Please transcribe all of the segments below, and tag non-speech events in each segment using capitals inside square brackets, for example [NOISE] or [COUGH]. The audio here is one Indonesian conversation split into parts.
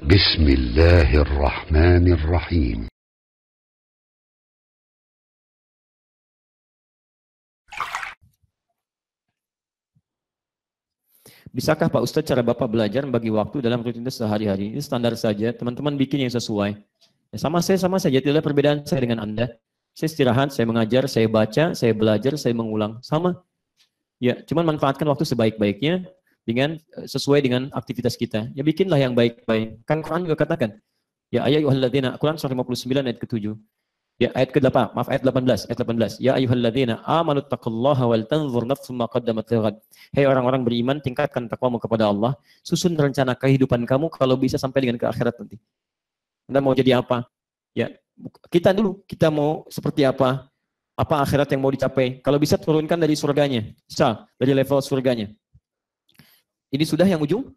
بسم الله الرحمن الرحيم Bisakah Pak Ustadz cara Bapak belajar bagi waktu dalam rutinitas sehari-hari? Ini standar saja, teman-teman bikin yang sesuai. Ya, sama saya, sama saja, tidak ada perbedaan saya dengan Anda. Saya istirahat, saya mengajar, saya baca, saya belajar, saya mengulang. Sama. Ya, cuman manfaatkan waktu sebaik-baiknya dengan eh, sesuai dengan aktivitas kita. Ya bikinlah yang baik-baik. Kan Quran juga katakan, ya, ya ayyuhalladzina Quran surah 59 ayat ke-7. Ya ayat ke-8, maaf ayat 18, ayat 18. Ya ayyuhalladzina amanu taqullaha wal tanzur nafsum ma qaddamat lighad. Hei orang-orang beriman, tingkatkan takwamu kepada Allah, susun rencana kehidupan kamu kalau bisa sampai dengan ke akhirat nanti. Anda mau jadi apa? Ya, kita dulu, kita mau seperti apa? Apa akhirat yang mau dicapai? Kalau bisa turunkan dari surganya, bisa dari level surganya. Ini sudah yang ujung?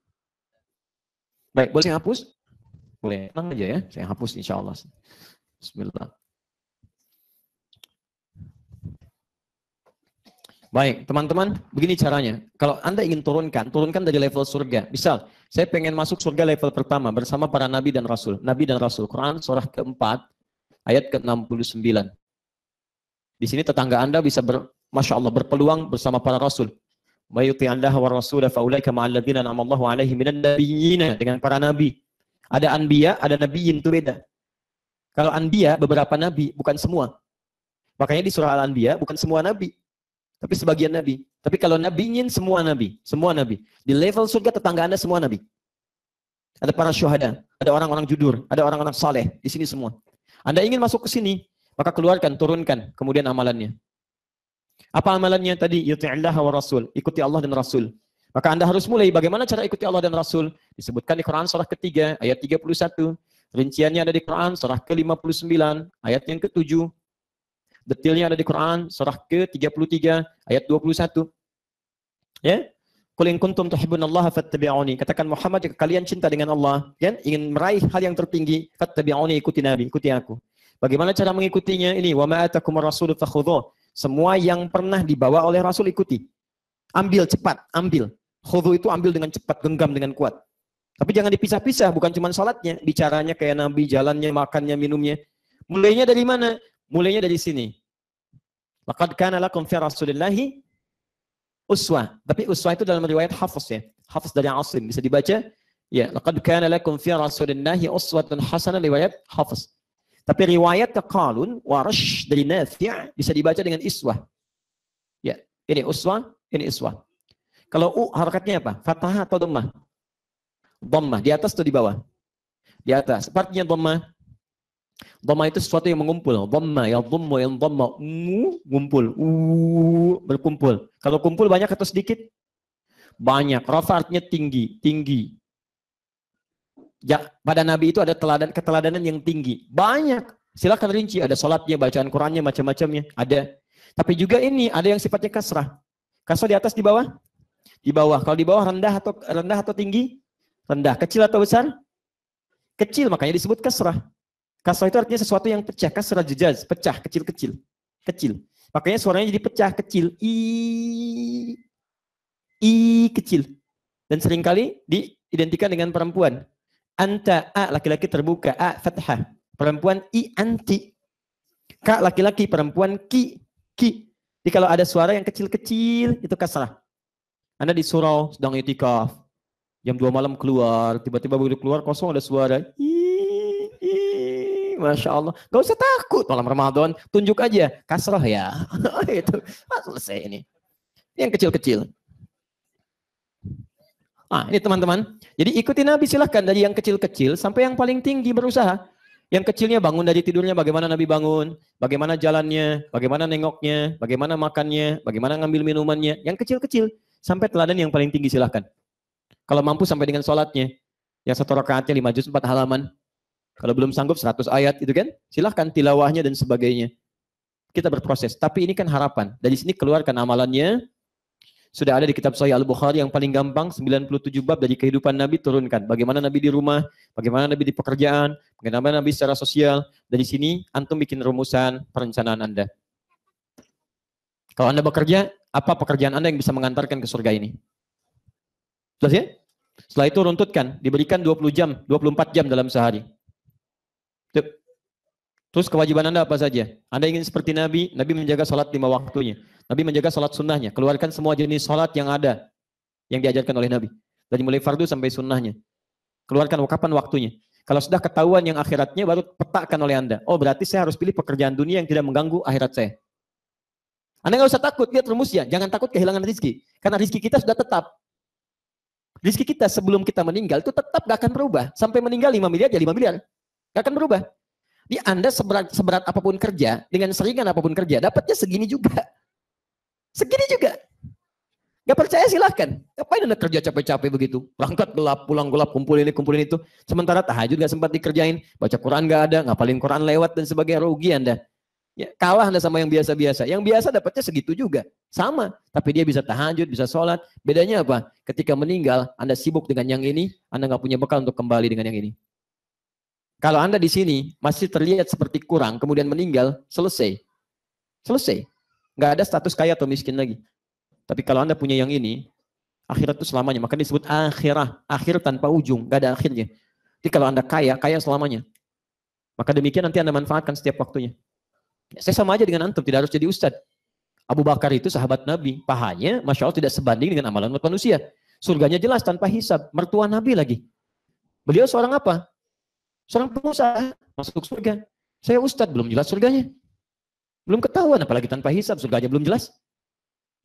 Baik, boleh saya hapus? Boleh, tenang aja ya. Saya hapus insya Allah. Bismillah. Baik, teman-teman, begini caranya. Kalau Anda ingin turunkan, turunkan dari level surga. Misal, saya pengen masuk surga level pertama bersama para nabi dan rasul. Nabi dan rasul. Quran surah keempat, ayat ke-69. Di sini tetangga Anda bisa ber, Masya Allah berpeluang bersama para rasul mayuti Allah wa rasulah faulaika ma'al na'amallahu alaihi alaihim minan nabiyyina dengan para nabi. Ada anbiya, ada nabiyyin itu beda. Kalau anbiya beberapa nabi, bukan semua. Makanya di surah Al-Anbiya bukan semua nabi, tapi sebagian nabi. Tapi kalau nabiin semua nabi, semua nabi. Di level surga tetangga Anda semua nabi. Ada para syuhada, ada orang-orang jujur, ada orang-orang saleh, di sini semua. Anda ingin masuk ke sini, maka keluarkan, turunkan kemudian amalannya. Apa amalannya tadi? Yuti'illah wa Rasul. Ikuti Allah dan Rasul. Maka Anda harus mulai bagaimana cara ikuti Allah dan Rasul. Disebutkan di Quran surah ketiga, ayat 31. Rinciannya ada di Quran surah ke-59, ayat yang ke-7. Detailnya ada di Quran surah ke-33, ayat 21. Ya? Qul in kuntum tuhibbunallaha fattabi'uni. Katakan Muhammad jika kalian cinta dengan Allah, kan? ingin meraih hal yang tertinggi, fattabi'uni, ikuti Nabi, ikuti aku. Bagaimana cara mengikutinya? Ini wa ma atakum ar-rasul fakhudhuh. Semua yang pernah dibawa oleh Rasul ikuti. Ambil cepat, ambil. Khudu itu ambil dengan cepat, genggam dengan kuat. Tapi jangan dipisah-pisah, bukan cuma salatnya, bicaranya kayak Nabi, jalannya, makannya, minumnya. Mulainya dari mana? Mulainya dari sini. Laqad kana lakum fi Rasulillahi uswa. Tapi uswa itu dalam riwayat Hafiz ya. Hafiz dari Asim bisa dibaca ya laqad kana lakum fi Rasulillahi uswatun hasanah riwayat Hafiz. Tapi riwayat kekalun warash dari nafi' bisa dibaca dengan iswah. Ya, ini uswah, ini iswah. Kalau u harakatnya apa? Fathah atau dhammah? Dhammah di atas atau di bawah? Di atas. Artinya dhammah Dhamma itu sesuatu yang mengumpul. Dhamma, ya dhamma, yang dhamma. Mu, ngumpul. U, berkumpul. Kalau kumpul banyak atau sedikit? Banyak. Rafa artinya tinggi, tinggi ya pada Nabi itu ada teladan keteladanan yang tinggi. Banyak. silahkan rinci. Ada sholatnya, bacaan Qurannya, macam-macamnya. Ada. Tapi juga ini ada yang sifatnya kasrah. Kasrah di atas, di bawah? Di bawah. Kalau di bawah rendah atau rendah atau tinggi? Rendah. Kecil atau besar? Kecil. Makanya disebut kasrah. Kasrah itu artinya sesuatu yang pecah. Kasrah jejaz. Pecah. Kecil-kecil. Kecil. Makanya suaranya jadi pecah. Kecil. I. I kecil. Dan seringkali diidentikan dengan perempuan. Anta a laki-laki terbuka, a fathah. Perempuan i anti. Ka laki-laki, perempuan ki ki. Jadi kalau ada suara yang kecil-kecil itu kasrah. Anda di surau sedang itikaf. Jam 2 malam keluar, tiba-tiba begitu keluar kosong ada suara. i i Masya Allah. Gak usah takut malam Ramadan. Tunjuk aja. Kasrah ya. [LAUGHS] itu. Selesai ini. Yang kecil-kecil. Ah, ini teman-teman. Jadi ikuti Nabi silahkan dari yang kecil-kecil sampai yang paling tinggi berusaha. Yang kecilnya bangun dari tidurnya bagaimana Nabi bangun, bagaimana jalannya, bagaimana nengoknya, bagaimana makannya, bagaimana ngambil minumannya. Yang kecil-kecil sampai teladan yang paling tinggi silahkan. Kalau mampu sampai dengan sholatnya. Yang satu rakaatnya lima juz empat halaman. Kalau belum sanggup seratus ayat itu kan. Silahkan tilawahnya dan sebagainya. Kita berproses. Tapi ini kan harapan. Dari sini keluarkan amalannya, sudah ada di kitab Sahih Al-Bukhari yang paling gampang 97 bab dari kehidupan Nabi turunkan. Bagaimana Nabi di rumah, bagaimana Nabi di pekerjaan, bagaimana Nabi secara sosial. Dari sini antum bikin rumusan perencanaan Anda. Kalau Anda bekerja, apa pekerjaan Anda yang bisa mengantarkan ke surga ini? Jelas ya? Setelah itu runtutkan, diberikan 20 jam, 24 jam dalam sehari. Terus kewajiban Anda apa saja? Anda ingin seperti Nabi, Nabi menjaga sholat lima waktunya. Nabi menjaga sholat sunnahnya. Keluarkan semua jenis sholat yang ada, yang diajarkan oleh Nabi. Dari mulai fardu sampai sunnahnya. Keluarkan kapan waktunya. Kalau sudah ketahuan yang akhiratnya baru petakan oleh Anda. Oh berarti saya harus pilih pekerjaan dunia yang tidak mengganggu akhirat saya. Anda nggak usah takut, lihat rumusnya. Jangan takut kehilangan rizki. Karena rizki kita sudah tetap. Rizki kita sebelum kita meninggal itu tetap gak akan berubah. Sampai meninggal 5 miliar jadi 5 miliar. Gak akan berubah. Jadi Anda seberat, seberat apapun kerja, dengan seringan apapun kerja, dapatnya segini juga. Segini juga. Gak percaya silahkan. Ngapain anda kerja capek-capek begitu? Berangkat gelap, pulang gelap, kumpul ini, kumpulin itu. Sementara tahajud gak sempat dikerjain. Baca Quran gak ada, ngapalin Quran lewat dan sebagainya. Rugi anda. Ya, kalah anda sama yang biasa-biasa. Yang biasa dapatnya segitu juga. Sama. Tapi dia bisa tahajud, bisa sholat. Bedanya apa? Ketika meninggal, anda sibuk dengan yang ini. Anda gak punya bekal untuk kembali dengan yang ini. Kalau Anda di sini masih terlihat seperti kurang, kemudian meninggal, selesai. Selesai. Nggak ada status kaya atau miskin lagi. Tapi kalau Anda punya yang ini, akhirat itu selamanya. Maka disebut akhirah. Akhir tanpa ujung. Nggak ada akhirnya. Jadi kalau Anda kaya, kaya selamanya. Maka demikian nanti Anda manfaatkan setiap waktunya. Ya, saya sama aja dengan Antum, tidak harus jadi Ustadz. Abu Bakar itu sahabat Nabi. Pahanya, Masya Allah tidak sebanding dengan amalan manusia. Surganya jelas tanpa hisab. Mertua Nabi lagi. Beliau seorang apa? Seorang pengusaha masuk surga. Saya ustad belum jelas surganya. Belum ketahuan, apalagi tanpa hisab surganya belum jelas.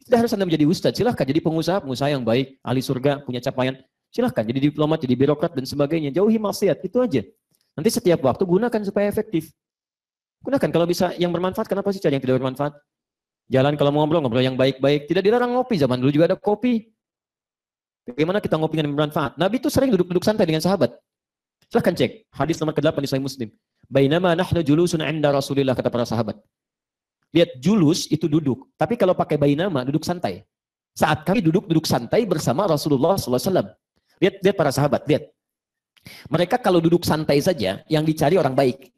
Tidak harus Anda menjadi ustad silahkan jadi pengusaha, pengusaha yang baik, ahli surga, punya capaian. Silahkan jadi diplomat, jadi birokrat, dan sebagainya. Jauhi maksiat, itu aja. Nanti setiap waktu gunakan supaya efektif. Gunakan kalau bisa yang bermanfaat, kenapa sih cari yang tidak bermanfaat? Jalan kalau mau ngobrol, ngobrol yang baik-baik. Tidak dilarang ngopi, zaman dulu juga ada kopi. Bagaimana kita ngopi yang bermanfaat? Nabi itu sering duduk-duduk santai dengan sahabat. Silahkan cek. Hadis nomor ke-8 di Sahih Muslim. Bainama nahnu julusun 'inda Rasulillah kata para sahabat. Lihat julus itu duduk, tapi kalau pakai bainama duduk santai. Saat kami duduk-duduk santai bersama Rasulullah SAW. Lihat lihat para sahabat, lihat. Mereka kalau duduk santai saja yang dicari orang baik.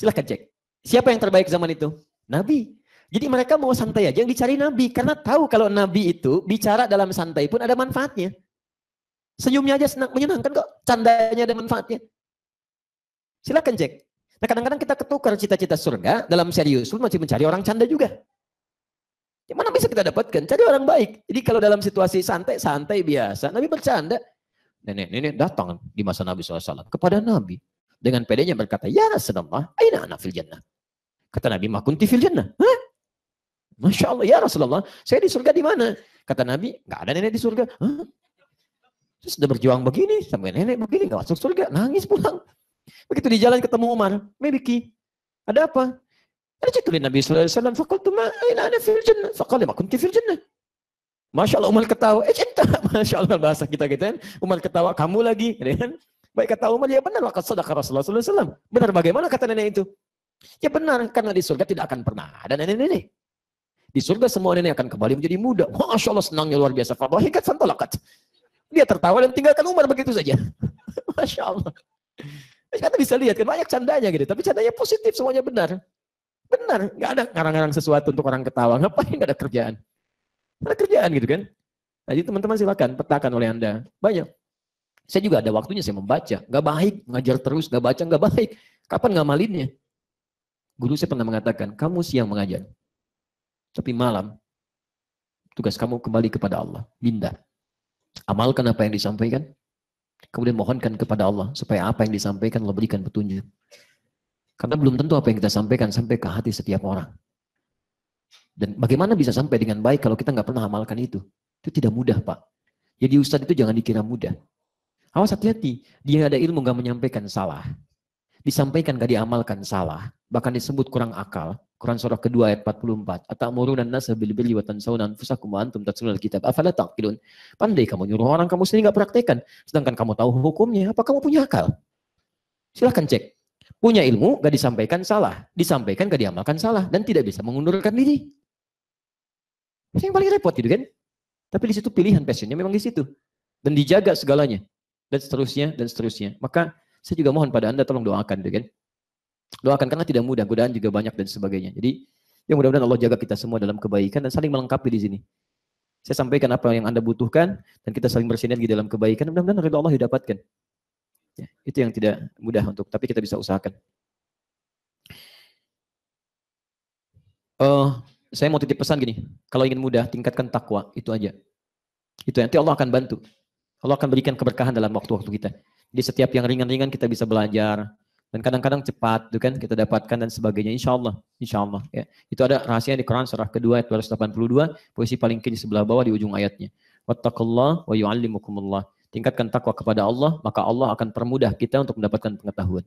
Silahkan cek. Siapa yang terbaik zaman itu? Nabi. Jadi mereka mau santai aja yang dicari Nabi karena tahu kalau Nabi itu bicara dalam santai pun ada manfaatnya. Senyumnya aja senang, menyenangkan kok. Candanya ada manfaatnya. Silakan cek. Nah kadang-kadang kita ketukar cita-cita surga dalam serius pun masih mencari orang canda juga. Ya, mana bisa kita dapatkan? Cari orang baik. Jadi kalau dalam situasi santai, santai biasa. Nabi bercanda. Nenek-nenek datang di masa Nabi SAW kepada Nabi. Dengan pedenya berkata, Ya Rasulullah, aina anak fil jannah. Kata Nabi, makun fil jannah. Hah? Masya Allah, ya Rasulullah, saya di surga di mana? Kata Nabi, nggak ada nenek di surga. Hah? Terus sudah berjuang begini, sampai nenek begini, gak masuk surga, nangis pulang. Begitu di jalan ketemu Umar, Mebiki, ada apa? Ada li Nabi sallallahu alaihi wasallam Fakultu ma ina ada fil jannah faqala ma kunti fil jannah. Masya Allah Umar ketawa. Eh cinta. [LAUGHS] Masya Allah bahasa kita gitu kan. Umar ketawa kamu lagi. Gitu kan. Baik kata Umar, ya benar lah sadaqah Rasulullah SAW. Benar bagaimana kata nenek itu? Ya benar, karena di surga tidak akan pernah ada nenek-nenek. Di surga semua nenek akan kembali menjadi muda. Masya Allah senangnya luar biasa. Fadhahikat santolakat. Dia tertawa dan tinggalkan Umar begitu saja. [LAUGHS] Masya Allah. Kita bisa lihat kan banyak candanya gitu, tapi candanya positif semuanya benar. Benar, nggak ada karang-karang sesuatu untuk orang ketawa. Ngapain nggak ada kerjaan? ada kerjaan gitu kan? Nah, jadi teman-teman silakan petakan oleh anda banyak. Saya juga ada waktunya saya membaca. Gak baik ngajar terus, gak baca gak baik. Kapan malinnya? Guru saya pernah mengatakan, kamu siang mengajar, tapi malam tugas kamu kembali kepada Allah, minda. Amalkan apa yang disampaikan. Kemudian mohonkan kepada Allah supaya apa yang disampaikan Allah berikan petunjuk. Karena belum tentu apa yang kita sampaikan sampai ke hati setiap orang. Dan bagaimana bisa sampai dengan baik kalau kita nggak pernah amalkan itu? Itu tidak mudah, Pak. Jadi ustadz itu jangan dikira mudah. Awas hati-hati, dia ada ilmu nggak menyampaikan salah. Disampaikan nggak diamalkan salah, bahkan disebut kurang akal. Quran surah kedua ayat 44. Atamuruna nasa bil birri wa tansawna anfusakum wa antum tatluna kitab Afala taqilun. Pandai kamu nyuruh orang kamu sendiri nggak praktekkan. Sedangkan kamu tahu hukumnya. Apa kamu punya akal? Silahkan cek. Punya ilmu gak disampaikan salah. Disampaikan gak diamalkan salah. Dan tidak bisa mengundurkan diri. Itu yang paling repot gitu kan. Tapi di situ pilihan passionnya memang di situ. Dan dijaga segalanya. Dan seterusnya, dan seterusnya. Maka saya juga mohon pada Anda tolong doakan gitu kan. Doakan karena tidak mudah, godaan juga banyak dan sebagainya. Jadi ya mudah-mudahan Allah jaga kita semua dalam kebaikan dan saling melengkapi di sini. Saya sampaikan apa yang Anda butuhkan dan kita saling bersinergi dalam kebaikan. Mudah-mudahan ridho Allah didapatkan. Ya, itu yang tidak mudah untuk, tapi kita bisa usahakan. Uh, saya mau titip pesan gini, kalau ingin mudah tingkatkan takwa, itu aja. Itu nanti Allah akan bantu. Allah akan berikan keberkahan dalam waktu-waktu kita. Di setiap yang ringan-ringan kita bisa belajar, dan kadang-kadang cepat tuh gitu kan kita dapatkan dan sebagainya insya Allah insya Allah ya itu ada rahasia di Quran surah kedua ayat 282 posisi paling kiri sebelah bawah di ujung ayatnya wattaqullah wa yu'allimukumullah tingkatkan takwa kepada Allah maka Allah akan permudah kita untuk mendapatkan pengetahuan